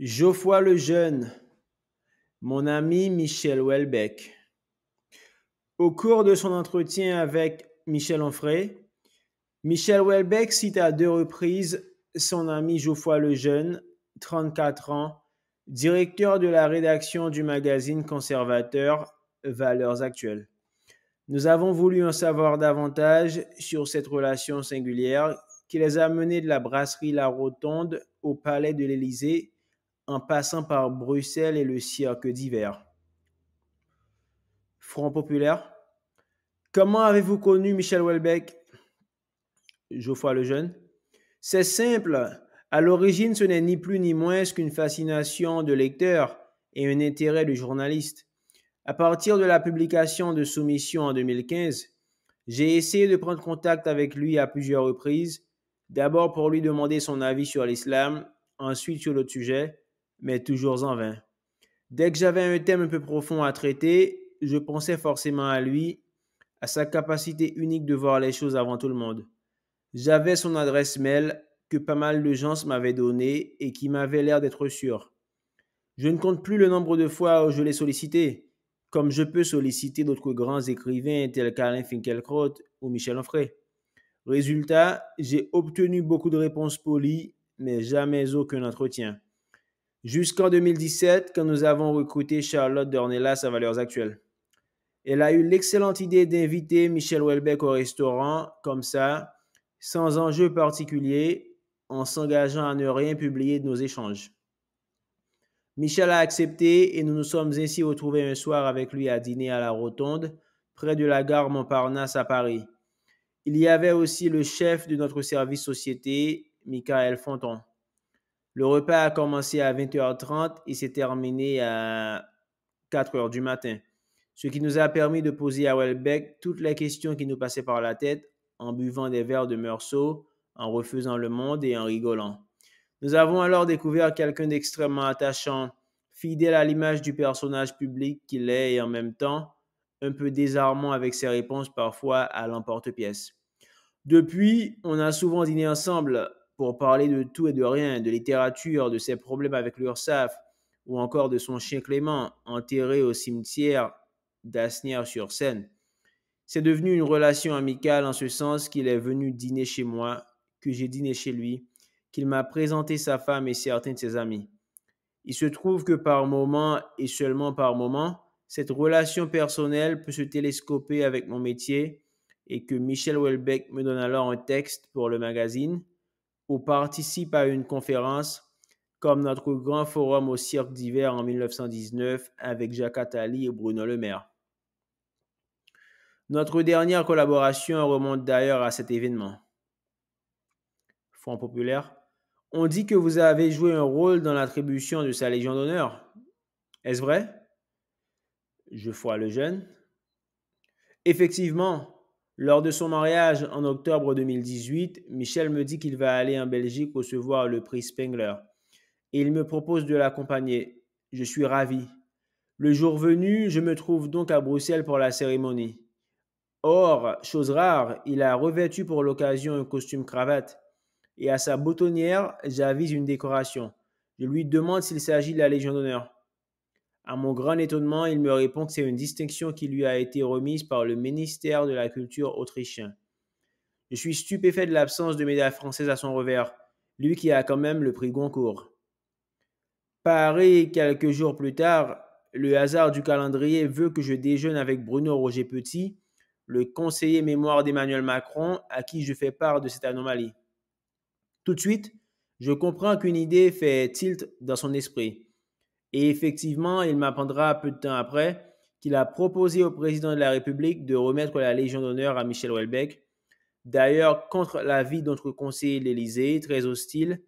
Geoffroy Jeune, mon ami Michel Welbeck. Au cours de son entretien avec Michel Onfray, Michel Welbeck cite à deux reprises son ami Geoffroy Jeune, 34 ans, directeur de la rédaction du magazine conservateur Valeurs Actuelles. Nous avons voulu en savoir davantage sur cette relation singulière qui les a menés de la brasserie La Rotonde au palais de l'Élysée en passant par Bruxelles et le cirque d'hiver. Front populaire. Comment avez-vous connu Michel Houellebecq Geoffroy jeune. C'est simple. À l'origine, ce n'est ni plus ni moins qu'une fascination de lecteur et un intérêt de journaliste. À partir de la publication de Soumission en 2015, j'ai essayé de prendre contact avec lui à plusieurs reprises, d'abord pour lui demander son avis sur l'islam, ensuite sur l'autre sujet, mais toujours en vain. Dès que j'avais un thème un peu profond à traiter, je pensais forcément à lui, à sa capacité unique de voir les choses avant tout le monde. J'avais son adresse mail que pas mal de gens m'avaient donnée et qui m'avait l'air d'être sûre. Je ne compte plus le nombre de fois où je l'ai sollicité, comme je peux solliciter d'autres grands écrivains tels qu'Alain Finkielkraut ou Michel Onfray. Résultat, j'ai obtenu beaucoup de réponses polies, mais jamais aucun entretien. Jusqu'en 2017, quand nous avons recruté Charlotte Dornelas à Valeurs Actuelles. Elle a eu l'excellente idée d'inviter Michel Houellebecq au restaurant, comme ça, sans enjeu particulier, en s'engageant à ne rien publier de nos échanges. Michel a accepté et nous nous sommes ainsi retrouvés un soir avec lui à dîner à la Rotonde, près de la gare Montparnasse à Paris. Il y avait aussi le chef de notre service société, Michael Fonton. Le repas a commencé à 20h30 et s'est terminé à 4h du matin, ce qui nous a permis de poser à Welbeck toutes les questions qui nous passaient par la tête en buvant des verres de Meursault, en refaisant le monde et en rigolant. Nous avons alors découvert quelqu'un d'extrêmement attachant, fidèle à l'image du personnage public qu'il est et en même temps un peu désarmant avec ses réponses parfois à l'emporte-pièce. Depuis, on a souvent dîné ensemble, pour parler de tout et de rien, de littérature, de ses problèmes avec l'Ursaf, ou encore de son chien Clément enterré au cimetière d'Asnières-sur-Seine. C'est devenu une relation amicale en ce sens qu'il est venu dîner chez moi, que j'ai dîné chez lui, qu'il m'a présenté sa femme et certains de ses amis. Il se trouve que par moment et seulement par moment, cette relation personnelle peut se télescoper avec mon métier et que Michel Welbeck me donne alors un texte pour le magazine ou participe à une conférence comme notre grand forum au Cirque d'hiver en 1919 avec Jacques Attali et Bruno Le Maire. Notre dernière collaboration remonte d'ailleurs à cet événement. Fonds populaire, on dit que vous avez joué un rôle dans l'attribution de sa Légion d'honneur. Est-ce vrai Je le jeune. Effectivement, lors de son mariage en octobre 2018, Michel me dit qu'il va aller en Belgique recevoir le prix Spengler. Et il me propose de l'accompagner. Je suis ravi. Le jour venu, je me trouve donc à Bruxelles pour la cérémonie. Or, chose rare, il a revêtu pour l'occasion un costume cravate. Et à sa boutonnière, j'avise une décoration. Je lui demande s'il s'agit de la Légion d'honneur. À mon grand étonnement, il me répond que c'est une distinction qui lui a été remise par le ministère de la Culture autrichien. Je suis stupéfait de l'absence de médaille française à son revers, lui qui a quand même le prix Goncourt. Paris, quelques jours plus tard, le hasard du calendrier veut que je déjeune avec Bruno Roger Petit, le conseiller mémoire d'Emmanuel Macron, à qui je fais part de cette anomalie. Tout de suite, je comprends qu'une idée fait tilt dans son esprit. Et effectivement, il m'apprendra peu de temps après qu'il a proposé au président de la République de remettre la Légion d'honneur à Michel Houellebecq, d'ailleurs contre l'avis de notre conseiller de l'Élysée, très hostile,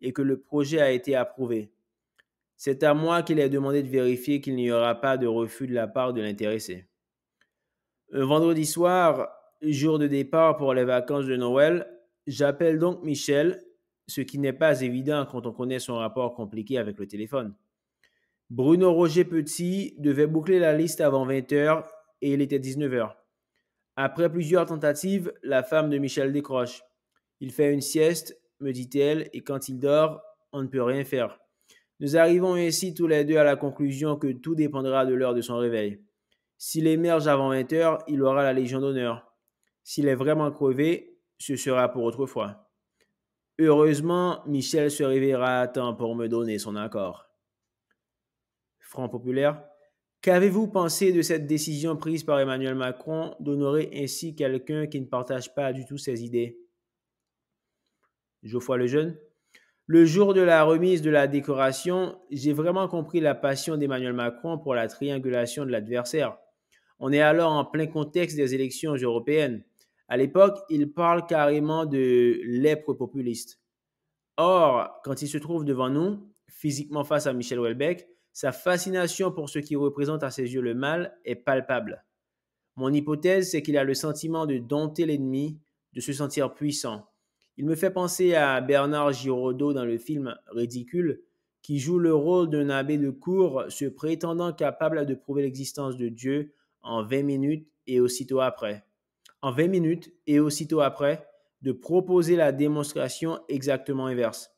et que le projet a été approuvé. C'est à moi qu'il est demandé de vérifier qu'il n'y aura pas de refus de la part de l'intéressé. Un euh, vendredi soir, jour de départ pour les vacances de Noël, j'appelle donc Michel, ce qui n'est pas évident quand on connaît son rapport compliqué avec le téléphone. Bruno Roger Petit devait boucler la liste avant 20h et il était 19h. Après plusieurs tentatives, la femme de Michel décroche. Il fait une sieste, me dit-elle, et quand il dort, on ne peut rien faire. Nous arrivons ainsi tous les deux à la conclusion que tout dépendra de l'heure de son réveil. S'il émerge avant 20h, il aura la Légion d'honneur. S'il est vraiment crevé, ce sera pour autrefois. Heureusement, Michel se réveillera à temps pour me donner son accord. Franc populaire. Qu'avez-vous pensé de cette décision prise par Emmanuel Macron d'honorer ainsi quelqu'un qui ne partage pas du tout ses idées Geoffroy Lejeune. Le jour de la remise de la décoration, j'ai vraiment compris la passion d'Emmanuel Macron pour la triangulation de l'adversaire. On est alors en plein contexte des élections européennes. À l'époque, il parle carrément de lèpre populiste. Or, quand il se trouve devant nous, physiquement face à Michel Houellebecq, sa fascination pour ce qui représente à ses yeux le mal est palpable. Mon hypothèse, c'est qu'il a le sentiment de dompter l'ennemi, de se sentir puissant. Il me fait penser à Bernard Giraudot dans le film Ridicule, qui joue le rôle d'un abbé de cour se prétendant capable de prouver l'existence de Dieu en 20 minutes et aussitôt après. En 20 minutes et aussitôt après, de proposer la démonstration exactement inverse.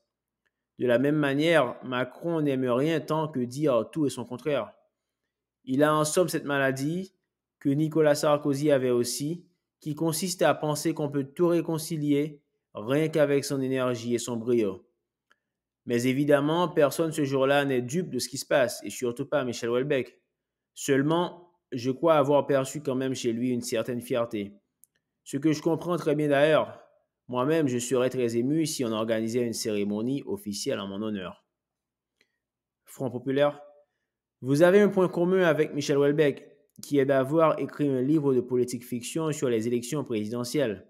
De la même manière, Macron n'aime rien tant que dire tout et son contraire. Il a en somme cette maladie que Nicolas Sarkozy avait aussi, qui consiste à penser qu'on peut tout réconcilier rien qu'avec son énergie et son brio. Mais évidemment, personne ce jour-là n'est dupe de ce qui se passe, et surtout pas Michel Houellebecq. Seulement, je crois avoir perçu quand même chez lui une certaine fierté. Ce que je comprends très bien d'ailleurs, moi-même, je serais très ému si on organisait une cérémonie officielle en mon honneur. Front populaire, vous avez un point commun avec Michel Houellebecq, qui est d'avoir écrit un livre de politique fiction sur les élections présidentielles.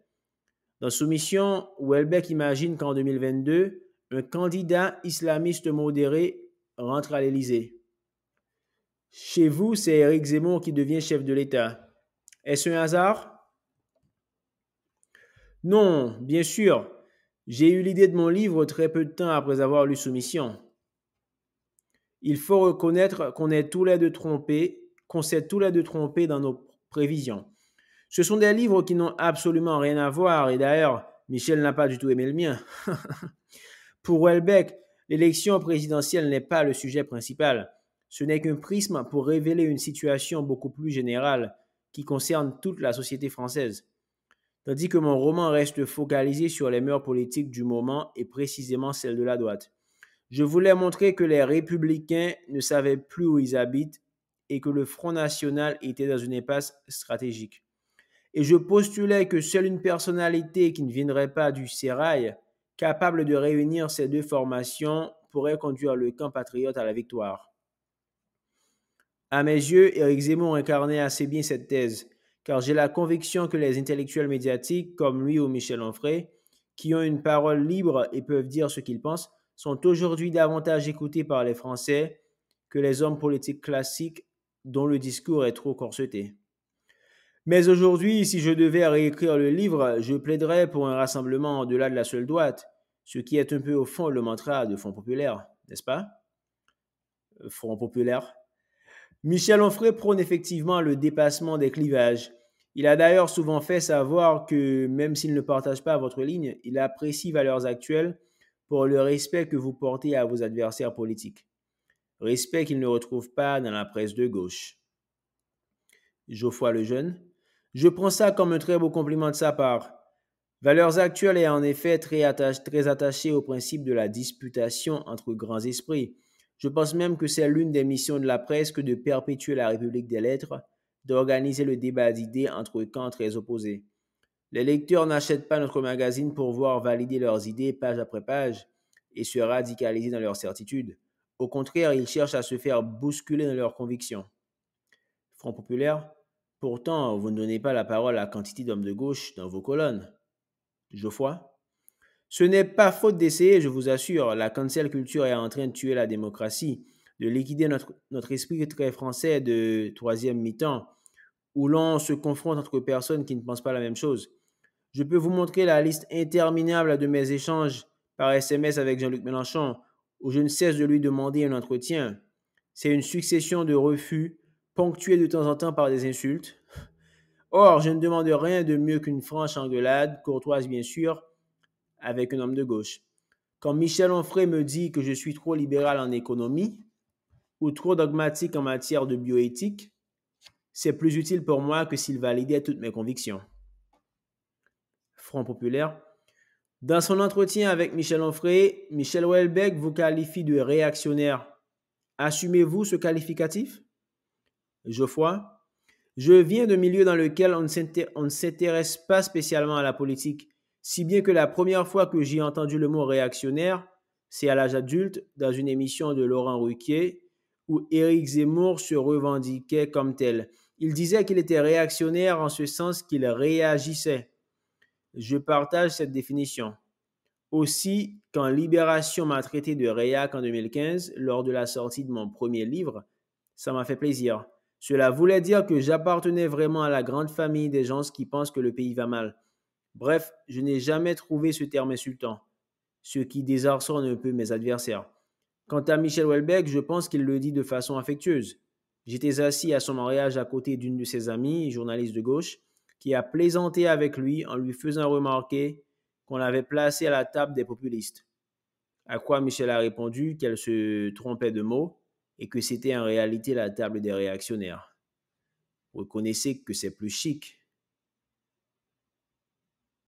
Dans Soumission, Houellebecq imagine qu'en 2022, un candidat islamiste modéré rentre à l'Élysée. Chez vous, c'est Éric Zemmour qui devient chef de l'État. Est-ce un hasard non, bien sûr. J'ai eu l'idée de mon livre très peu de temps après avoir lu Soumission. Il faut reconnaître qu'on est tous les deux trompés, qu'on s'est tous les deux trompés dans nos prévisions. Ce sont des livres qui n'ont absolument rien à voir et d'ailleurs, Michel n'a pas du tout aimé le mien. Pour Welbeck, l'élection présidentielle n'est pas le sujet principal. Ce n'est qu'un prisme pour révéler une situation beaucoup plus générale qui concerne toute la société française tandis que mon roman reste focalisé sur les mœurs politiques du moment et précisément celles de la droite. Je voulais montrer que les républicains ne savaient plus où ils habitent et que le Front National était dans une impasse stratégique. Et je postulais que seule une personnalité qui ne viendrait pas du sérail, capable de réunir ces deux formations, pourrait conduire le camp patriote à la victoire. À mes yeux, Éric Zemmour incarnait assez bien cette thèse car j'ai la conviction que les intellectuels médiatiques, comme lui ou Michel Onfray, qui ont une parole libre et peuvent dire ce qu'ils pensent, sont aujourd'hui davantage écoutés par les Français que les hommes politiques classiques dont le discours est trop corseté. Mais aujourd'hui, si je devais réécrire le livre, je plaiderais pour un rassemblement au-delà de la seule droite, ce qui est un peu au fond le mantra de Front populaire, n'est-ce pas euh, Front populaire Michel Onfray prône effectivement le dépassement des clivages. Il a d'ailleurs souvent fait savoir que même s'il ne partage pas votre ligne, il apprécie valeurs actuelles pour le respect que vous portez à vos adversaires politiques. Respect qu'il ne retrouve pas dans la presse de gauche. Geoffroy Lejeune. Je prends ça comme un très beau compliment de sa part. Valeurs actuelles est en effet très, attaché, très attaché au principe de la disputation entre grands esprits je pense même que c'est l'une des missions de la presse que de perpétuer la République des lettres, d'organiser le débat d'idées entre camps très opposés. Les lecteurs n'achètent pas notre magazine pour voir valider leurs idées page après page et se radicaliser dans leurs certitudes. Au contraire, ils cherchent à se faire bousculer dans leurs convictions. Front populaire, pourtant, vous ne donnez pas la parole à quantité d'hommes de gauche dans vos colonnes. Geoffroy ce n'est pas faute d'essayer, je vous assure. La cancel culture est en train de tuer la démocratie, de liquider notre, notre esprit très français de troisième mi-temps, où l'on se confronte entre personnes qui ne pensent pas la même chose. Je peux vous montrer la liste interminable de mes échanges par SMS avec Jean-Luc Mélenchon, où je ne cesse de lui demander un entretien. C'est une succession de refus, ponctués de temps en temps par des insultes. Or, je ne demande rien de mieux qu'une franche engueulade, courtoise bien sûr, avec un homme de gauche. Quand Michel Onfray me dit que je suis trop libéral en économie ou trop dogmatique en matière de bioéthique, c'est plus utile pour moi que s'il validait toutes mes convictions. Front populaire. Dans son entretien avec Michel Onfray, Michel Houellebecq vous qualifie de réactionnaire. Assumez-vous ce qualificatif Geoffroy. Je viens d'un milieu dans lequel on ne s'intéresse pas spécialement à la politique. Si bien que la première fois que j'ai entendu le mot réactionnaire, c'est à l'âge adulte, dans une émission de Laurent Ruquier, où Éric Zemmour se revendiquait comme tel. Il disait qu'il était réactionnaire en ce sens qu'il réagissait. Je partage cette définition. Aussi, quand Libération m'a traité de réac en 2015, lors de la sortie de mon premier livre, ça m'a fait plaisir. Cela voulait dire que j'appartenais vraiment à la grande famille des gens qui pensent que le pays va mal. Bref, je n'ai jamais trouvé ce terme insultant, ce qui désarçonne un peu mes adversaires. Quant à Michel Welbeck, je pense qu'il le dit de façon affectueuse. J'étais assis à son mariage à côté d'une de ses amies, journaliste de gauche, qui a plaisanté avec lui en lui faisant remarquer qu'on l'avait placé à la table des populistes. À quoi Michel a répondu qu'elle se trompait de mots et que c'était en réalité la table des réactionnaires. Reconnaissez que c'est plus chic